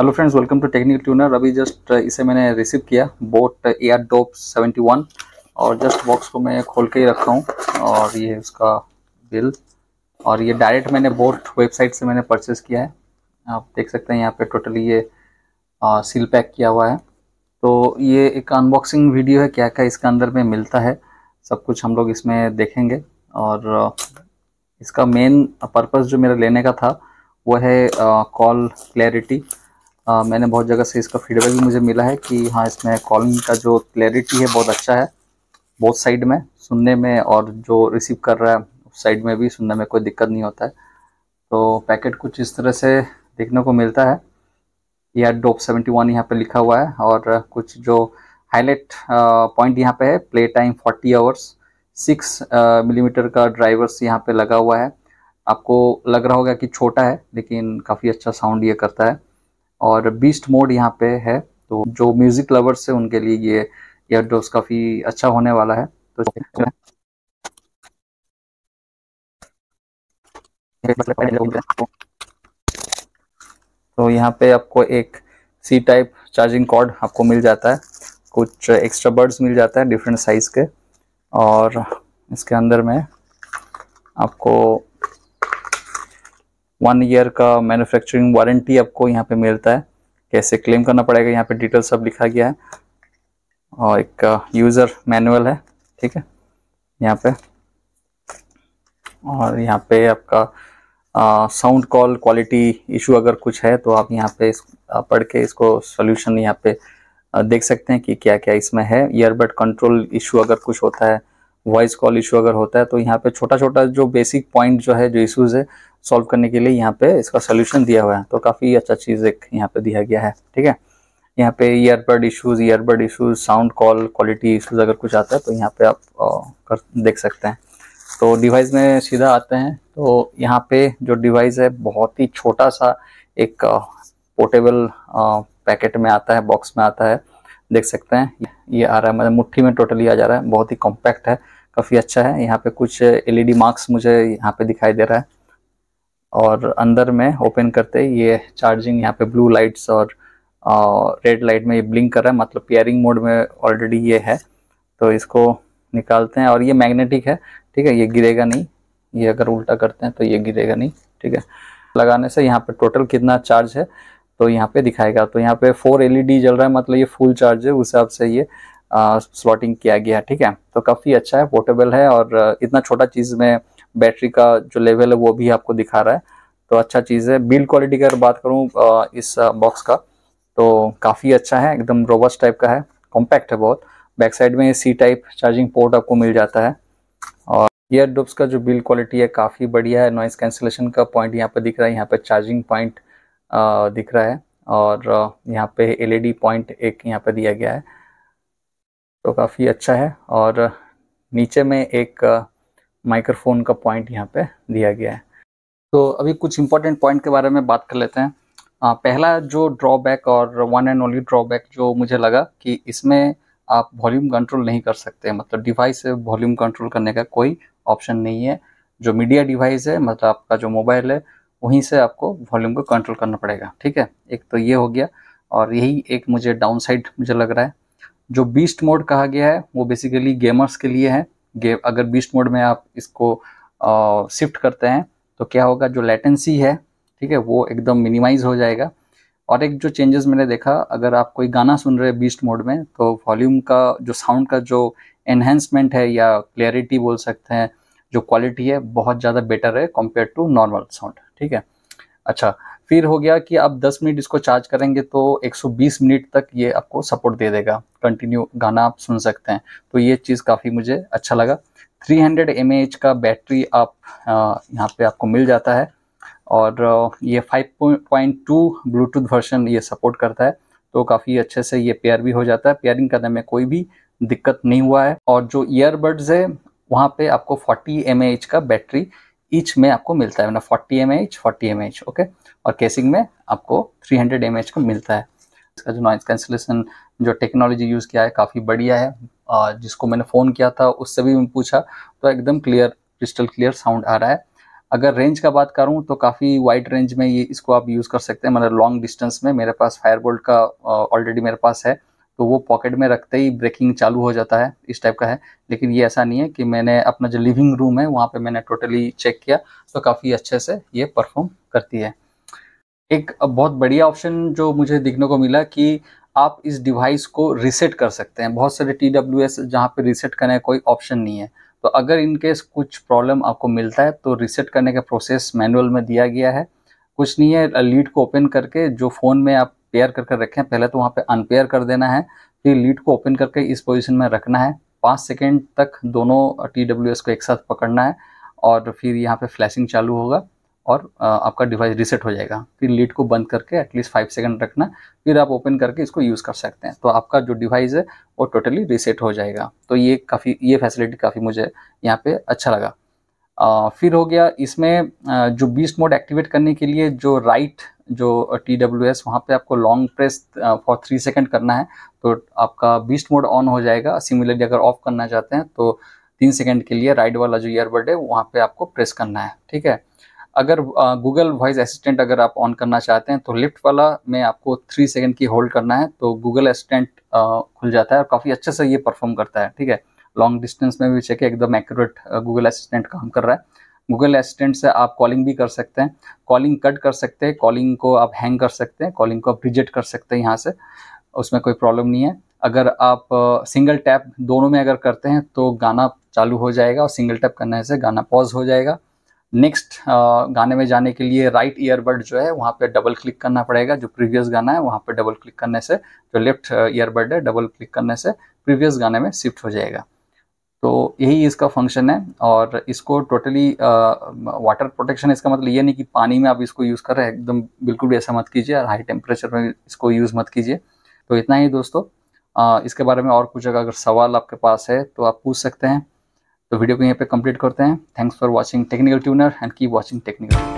hello friends welcome to Technical Tuner अभी just uh, इसे मैंने रिसीव किया Boat air dope seventy one और जस्ट बॉक्स को मैं खोल के ही रखा हूँ और ये उसका बिल और ये डायरेक्ट मैंने बोट वेबसाइट से मैंने परचेज़ किया है आप देख सकते हैं यहाँ पे टोटली ये आ, सील पैक किया हुआ है तो ये एक अनबॉक्सिंग वीडियो है क्या क्या इसके अंदर में मिलता है सब कुछ हम लोग इसमें देखेंगे और uh, इसका मेन पर्पज़ जो मेरा लेने का था वो है कॉल uh, क्लैरिटी आ, मैंने बहुत जगह से इसका फीडबैक भी मुझे मिला है कि हाँ इसमें कॉलिंग का जो क्लैरिटी है बहुत अच्छा है बहुत साइड में सुनने में और जो रिसीव कर रहा है साइड में भी सुनने में कोई दिक्कत नहीं होता है तो पैकेट कुछ इस तरह से देखने को मिलता है या डोप सेवेंटी वन यहाँ पर लिखा हुआ है और कुछ जो हाईलाइट पॉइंट यहाँ पे है play time forty hours six millimeter का ड्राइवर्स यहाँ पे लगा हुआ है आपको लग रहा होगा कि छोटा है लेकिन काफ़ी अच्छा साउंड ये करता है और बीस्ट मोड यहाँ पे है तो जो म्यूजिक लवर्स है उनके लिए ये एयरडोस काफी अच्छा होने वाला है तो तो यहाँ पे आपको एक सी टाइप चार्जिंग कॉर्ड आपको मिल जाता है कुछ एक्स्ट्रा बर्ड्स मिल जाता है डिफरेंट साइज़ के और इसके अंदर में आपको वन ईयर का मैन्युफैक्चरिंग वारंटी आपको यहाँ पे मिलता है कैसे क्लेम करना पड़ेगा यहाँ पे डिटेल सब लिखा गया है और एक यूज़र uh, मैनुअल है ठीक है यहाँ पे और यहाँ पे आपका साउंड कॉल क्वालिटी इशू अगर कुछ है तो आप यहाँ पे इस, पढ़ के इसको सोल्यूशन यहाँ पे uh, देख सकते हैं कि क्या क्या इसमें है ईयरबड कंट्रोल इशू अगर कुछ होता है वॉइस कॉल इशू अगर होता है तो यहाँ पे छोटा छोटा जो बेसिक पॉइंट जो है जो इशूज़ है सॉल्व करने के लिए यहाँ पे इसका सोल्यूशन दिया हुआ है तो काफ़ी अच्छा चीज़ एक यहाँ पे दिया गया है ठीक है यहाँ पे earbud issues earbud issues sound call quality issues अगर कुछ आता है तो यहाँ पे आप कर देख सकते हैं तो डिवाइस में सीधा आते हैं तो यहाँ पे जो डिवाइस है बहुत ही छोटा सा एक पोर्टेबल पैकेट में आता है बॉक्स में आता है देख सकते हैं ये आ रहा है मतलब मुट्ठी में टोटली आ जा रहा है बहुत ही कॉम्पैक्ट है काफ़ी अच्छा है यहाँ पे कुछ एलईडी मार्क्स e मुझे यहाँ पे दिखाई दे रहा है और अंदर में ओपन करते ये चार्जिंग यहाँ पे ब्लू लाइट्स और रेड लाइट में ये ब्लिंक कर रहा है मतलब पेयरिंग मोड में ऑलरेडी ये है तो इसको निकालते हैं और ये मैग्नेटिक है ठीक है ये गिरेगा नहीं ये अगर उल्टा करते हैं तो ये गिरेगा नहीं ठीक है लगाने से यहाँ पे टोटल कितना चार्ज है तो यहाँ पे दिखाएगा तो यहाँ पे फोर एलईडी e जल रहा है मतलब ये फुल चार्ज है उस हिसाब से ये स्लॉटिंग किया गया है ठीक है तो काफ़ी अच्छा है पोर्टेबल है और इतना छोटा चीज़ में बैटरी का जो लेवल है वो भी आपको दिखा रहा है तो अच्छा चीज़ है बिल्ड क्वालिटी की अगर बात करूँ इस बॉक्स का तो काफ़ी अच्छा है एकदम रोबस्ट टाइप का है कॉम्पैक्ट है बहुत बैक साइड में सी टाइप चार्जिंग पोर्ट आपको मिल जाता है और ईयर डुब्स का जो बिल्ड क्वालिटी है काफ़ी बढ़िया है नॉइस कैंसिलेशन का पॉइंट यहाँ पर दिख रहा है यहाँ पर चार्जिंग पॉइंट दिख रहा है और यहाँ पे एलईडी पॉइंट e एक यहाँ पे दिया गया है तो काफ़ी अच्छा है और नीचे में एक माइक्रोफोन का पॉइंट यहाँ पे दिया गया है तो अभी कुछ इंपॉर्टेंट पॉइंट के बारे में बात कर लेते हैं आ, पहला जो ड्रॉबैक और वन एंड ओनली ड्रॉबैक जो मुझे लगा कि इसमें आप वॉल्यूम कंट्रोल नहीं कर सकते मतलब डिवाइस से वॉल्यूम कंट्रोल करने का कोई ऑप्शन नहीं है जो मीडिया डिवाइस है मतलब आपका जो मोबाइल है वहीं से आपको वॉल्यूम को कंट्रोल करना पड़ेगा ठीक है एक तो ये हो गया और यही एक मुझे डाउन साइड मुझे लग रहा है जो बीस्ट मोड कहा गया है वो बेसिकली गेमर्स के लिए है अगर बीस्ट मोड में आप इसको शिफ्ट करते हैं तो क्या होगा जो लेटेंसी है ठीक है वो एकदम मिनिमाइज हो जाएगा और एक जो चेंजेस मैंने देखा अगर आप कोई गाना सुन रहे हैं बीस्ट मोड में तो वॉल्यूम का जो साउंड का जो एनहेंसमेंट है या क्लियरिटी बोल सकते हैं जो क्वालिटी है बहुत ज़्यादा बेटर है कम्पेयर टू नॉर्मल साउंड ठीक है अच्छा फिर हो गया कि आप 10 मिनट इसको चार्ज करेंगे तो 120 मिनट तक ये आपको सपोर्ट दे देगा कंटिन्यू गाना आप सुन सकते हैं तो ये चीज़ काफ़ी मुझे अच्छा लगा 300 हंड्रेड का बैटरी आप यहाँ पे आपको मिल जाता है और ये 5.2 ब्लूटूथ वर्शन ये सपोर्ट करता है तो काफ़ी अच्छे से ये पेयर भी हो जाता है पेयरिंग करने में कोई भी दिक्कत नहीं हुआ है और जो ईयरबड्स है वहाँ पे आपको 40 एम का बैटरी ईच में आपको मिलता है मतलब 40 M H forty M H okay और केसिंग में आपको 300 हंड्रेड एम एच का मिलता है इसका जो नॉइज़ कैंसिलेशन जो टेक्नोलॉजी यूज़ किया है काफ़ी बढ़िया है और जिसको मैंने फ़ोन किया था उससे भी मैं पूछा तो एकदम क्लियर क्रिस्टल क्लियर साउंड आ रहा है अगर रेंज का बात करूं तो काफ़ी वाइड रेंज में ये इसको आप यूज़ कर सकते हैं मतलब लॉन्ग डिस्टेंस में मेरे पास फायरबोल्ट का ऑलरेडी मेरे पास है तो वो पॉकेट में रखते ही ब्रेकिंग चालू हो जाता है इस टाइप का है लेकिन ये ऐसा नहीं है कि मैंने अपना जो लिविंग रूम है वहाँ पे मैंने टोटली चेक किया तो काफ़ी अच्छे से ये परफॉर्म करती है एक बहुत बढ़िया ऑप्शन जो मुझे देखने को मिला कि आप इस डिवाइस को रिसेट कर सकते हैं बहुत सारे टी डब्ल्यू एस जहाँ पर रिसेट करने का कोई ऑप्शन नहीं है तो अगर इनकेस कुछ प्रॉब्लम आपको मिलता है तो रिसेट करने का प्रोसेस मैनुअल में दिया गया है कुछ नहीं है लीड को ओपन करके जो फ़ोन में आप पेयर करके रखें पहले तो वहाँ पे अनपेयर कर देना है फिर लीड को ओपन करके इस पोजीशन में रखना है पाँच सेकेंड तक दोनों टी को एक साथ पकड़ना है और फिर यहाँ पे फ्लैशिंग चालू होगा और आपका डिवाइस रिसेट हो जाएगा फिर लीड को बंद करके एटलीस्ट फाइव सेकंड रखना फिर आप ओपन करके इसको यूज़ कर सकते हैं तो आपका जो डिवाइस है वो टोटली रिसेट हो जाएगा तो ये काफ़ी ये फैसिलिटी काफ़ी मुझे यहाँ पे अच्छा लगा फिर हो गया इसमें जो बीस मोड एक्टिवेट करने के लिए जो राइट जो टी डब्ल्यू एस वहाँ पर आपको long press for three second करना है तो आपका बीस्ट मोड ऑन हो जाएगा सिमिलरली अगर ऑफ करना चाहते हैं तो तीन सेकेंड के लिए राइट वाला जो ईयरबड है वहाँ पे आपको प्रेस करना है ठीक है अगर गूगल वॉइस असिस्टेंट अगर आप ऑन करना चाहते हैं तो लिफ्ट वाला में आपको थ्री सेकेंड की होल्ड करना है तो गूगल असिस्टेंट खुल जाता है और काफ़ी अच्छे से ये परफॉर्म करता है ठीक है लॉन्ग डिस्टेंस में भी चेक एकदम एक्यूरेट गूगल असिस्टेंट काम कर रहा है गूगल असिस्टेंट से आप कॉलिंग भी कर सकते हैं कॉलिंग कट कर सकते हैं कॉलिंग को आप हैंग कर सकते हैं कॉलिंग को आप रिजेक्ट कर सकते हैं यहाँ से उसमें कोई प्रॉब्लम नहीं है अगर आप सिंगल टैप दोनों में अगर करते हैं तो गाना चालू हो जाएगा और सिंगल टैप करने से गाना पॉज हो जाएगा नेक्स्ट गाने में जाने के लिए राइट ईयरबड जो है वहाँ पे डबल क्लिक करना पड़ेगा जो प्रीवियस गाना है वहाँ पे डबल क्लिक करने से जो लेफ्ट ईयरबड है डबल क्लिक करने से प्रीवियस गाने में शिफ्ट हो जाएगा तो यही इसका फंक्शन है और इसको टोटली वाटर प्रोटेक्शन इसका मतलब ये नहीं कि पानी में आप इसको यूज़ कर रहे हैं एकदम बिल्कुल भी ऐसा मत कीजिए और हाई टेम्परेचर में इसको यूज़ मत कीजिए तो इतना ही दोस्तों आ, इसके बारे में और कुछ अगर सवाल आपके पास है तो आप पूछ सकते हैं तो वीडियो को यहीं पर कंप्लीट करते हैं thanks for watching Technical Tuner and keep watching technical